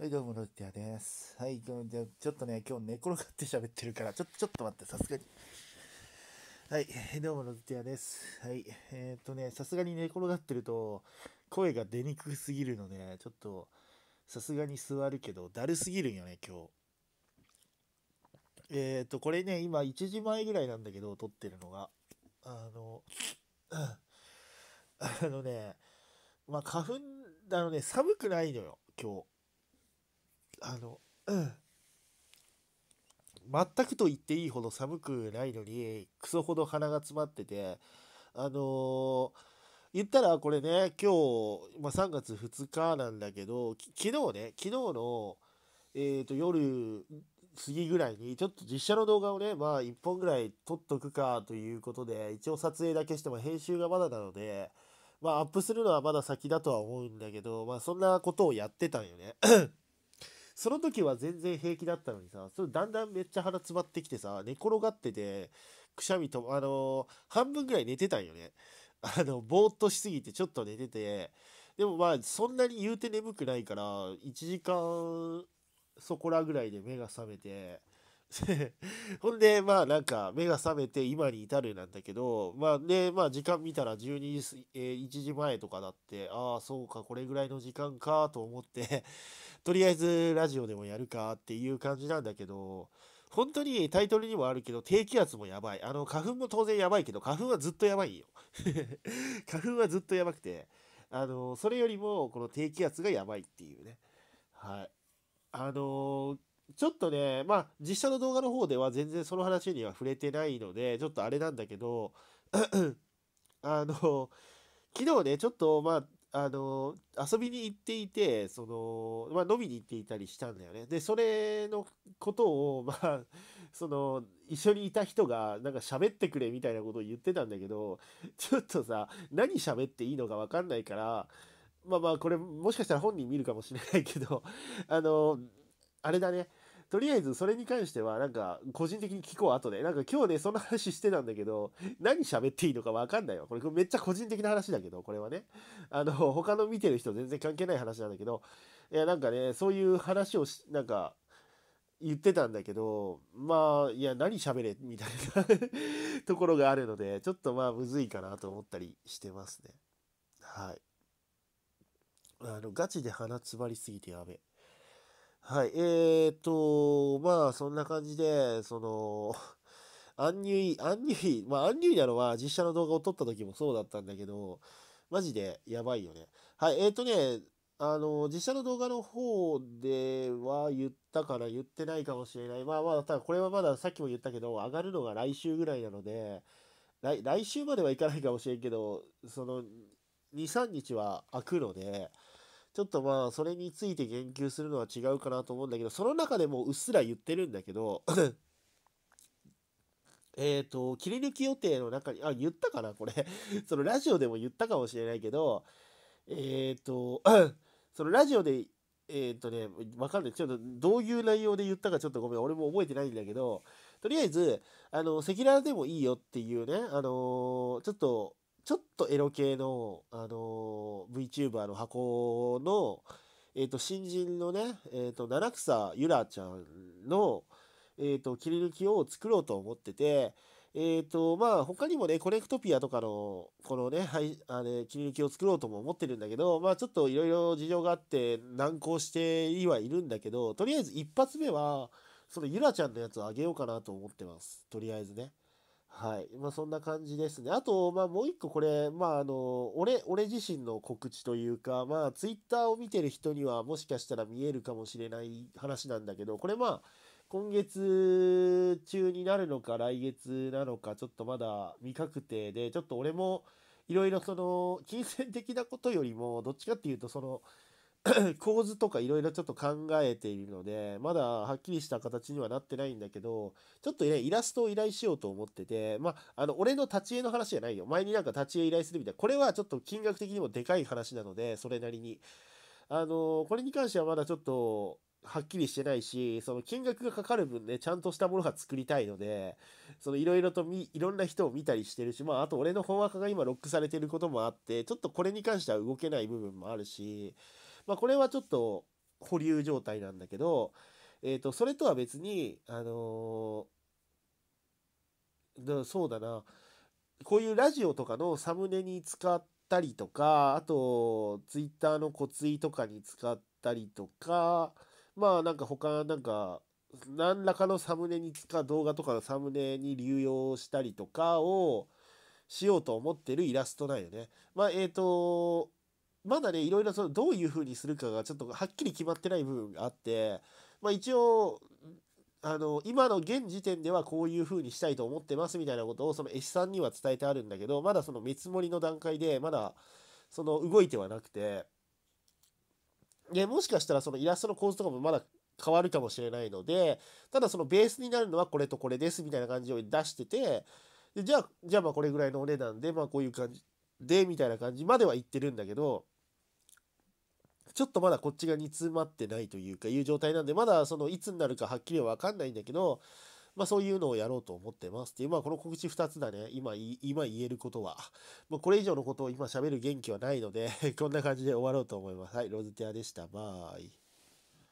はい、どうも、ロッティアです。はい、じゃちょっとね、今日寝転がって喋ってるから、ちょ、ちょっと待って、さすがに。はい、どうも、ロッティアです。はい、えー、っとね、さすがに寝転がってると、声が出にくすぎるので、ちょっと、さすがに座るけど、だるすぎるんよね、今日。えー、っと、これね、今、1時前ぐらいなんだけど、撮ってるのが。あの、あのね、まあ、花粉、あのね、寒くないのよ、今日。あの、うん、全くと言っていいほど寒くないのにクソほど鼻が詰まっててあのー、言ったらこれね今日、まあ、3月2日なんだけど昨日ね昨日の、えーと、夜過ぎぐらいにちょっと実写の動画をねまあ1本ぐらい撮っとくかということで一応撮影だけしても編集がまだなのでまあアップするのはまだ先だとは思うんだけどまあそんなことをやってたんよねその時は全然平気だったのにさ、それだんだんめっちゃ鼻詰まってきてさ、寝転がってて、くしゃみと、あのー、半分ぐらい寝てたんよね。あの、ぼーっとしすぎてちょっと寝てて、でもまあ、そんなに言うて眠くないから、1時間そこらぐらいで目が覚めて、ほんで、まあなんか目が覚めて今に至るなんだけど、まあで、まあ時間見たら12時、1時前とかだって、ああ、そうか、これぐらいの時間かと思って とりあえずラジオでもやるかっていう感じなんだけど、本当にタイトルにもあるけど、低気圧もやばい。あの、花粉も当然やばいけど、花粉はずっとやばいよ 花粉はずっとやばくて、あの、それよりもこの低気圧がやばいっていうね。はい。あのーちょっとね、まあ、実写の動画の方では全然その話には触れてないので、ちょっとあれなんだけど、あの、昨日ね、ちょっと、まあ、あの、遊びに行っていて、その、まあ、飲みに行っていたりしたんだよね。で、それのことを、まあ、その、一緒にいた人が、なんか喋ってくれみたいなことを言ってたんだけど、ちょっとさ、何喋っていいのかわかんないから、まあまあ、これ、もしかしたら本人見るかもしれないけど、あの、あれだね、とりあえずそれに関してはなんか個人的に聞こう後でなんか今日ねそんな話してたんだけど何喋っていいのかわかんないわこれめっちゃ個人的な話だけどこれはねあの他の見てる人全然関係ない話なんだけどいやなんかねそういう話をしなんか言ってたんだけどまあいや何喋れみたいな ところがあるのでちょっとまあむずいかなと思ったりしてますねはいあのガチで鼻詰まりすぎてやべえはい、えーと、まあ、そんな感じで、その、アンニュイ、アンニュイ、まあ、アンニュイなのは実写の動画を撮った時もそうだったんだけど、マジでやばいよね。はい、えーとね、あの、実写の動画の方では言ったから言ってないかもしれない。まあまあ、ただこれはまださっきも言ったけど、上がるのが来週ぐらいなので、来来週まではいかないかもしれんけど、その、2、3日は空くので、ちょっとまあ、それについて言及するのは違うかなと思うんだけど、その中でもうっすら言ってるんだけど えっと、切り抜き予定の中に、あ、言ったかなこれ そのラジオでも言ったかもしれないけど、えっ、ー、と、そのラジオで、えっ、ー、とね、わかんない。ちょっとどういう内容で言ったかちょっとごめん。俺も覚えてないんだけど、とりあえず、あの、赤裸々でもいいよっていうね、あのー、ちょっと、ちょっとエロ系の、あのー、VTuber の箱の、えっ、ー、と、新人のね、えっ、ー、と、七草ゆらちゃんの、えっ、と、切り抜きを作ろうと思ってて、えっ、と、まあ、他にもね、コネクトピアとかの、このね、はい、あれ、切り抜きを作ろうとも思ってるんだけど、まあ、ちょっといろいろ事情があって、難航してはいるんだけど、とりあえず一発目は、そのゆらちゃんのやつをあげようかなと思ってます。とりあえずね。はい。まあ、そんな感じですね。あと、まあ、もう一個これ、まあ、あの、俺、俺自身の告知というか、まあ、ツイッターを見てる人にはもしかしたら見えるかもしれない話なんだけど、これまあ、今月中になるのか来月なのか、ちょっとまだ未確定で、ちょっと俺も、いろいろその、金銭的なことよりも、どっちかっていうと、その、構図とかいろいろちょっと考えているので、まだはっきりした形にはなってないんだけど、ちょっとね、イラストを依頼しようと思ってて、まあ、あの、俺の立ち絵の話じゃないよ。前になんか立ち絵依頼するみたいな。これはちょっと金額的にもでかい話なので、それなりに。あの、これに関してはまだちょっと、はっきりしてないし、その金額がかかる分ね、ちゃんとしたものが作りたいので、そのいろいろとみ、いろんな人を見たりしてるし、まああと俺の本若が今ロックされてることもあって、ちょっとこれに関しては動けない部分もあるし、まあ、これはちょっと保留状態なんだけど、えーと、それとは別に、あのー、そうだなこういうラジオとかのサムネに使ったりとかあとツイッターのコツイとかに使ったりとかまあなんか他なんか何らかのサムネに使う動画とかのサムネに流用したりとかをしようと思ってるイラストなんよね。まあえっ、ー、とまだねいろいろそのどういうふうにするかがちょっとはっきり決まってない部分があって、まあ、一応あの今の現時点ではこういうふうにしたいと思ってますみたいなことをその絵師さんには伝えてあるんだけどまだその見積もりの段階でまだその動いてはなくてでもしかしたらそのイラストの構図とかもまだ変わるかもしれないのでただそのベースになるのはこれとこれですみたいな感じを出しててでじゃあじゃあまあこれぐらいのお値段でまあこういう感じでみたいな感じまでは言ってるんだけどちょっとまだこっちが煮詰まってないというか、いう状態なんで、まだそのいつになるかはっきりはわかんないんだけど、まあそういうのをやろうと思ってますっていう、まあこの告知2つだね。今、今言えることは。まこれ以上のことを今喋る元気はないので こんな感じで終わろうと思います。はい、ロズテアでした。バイ。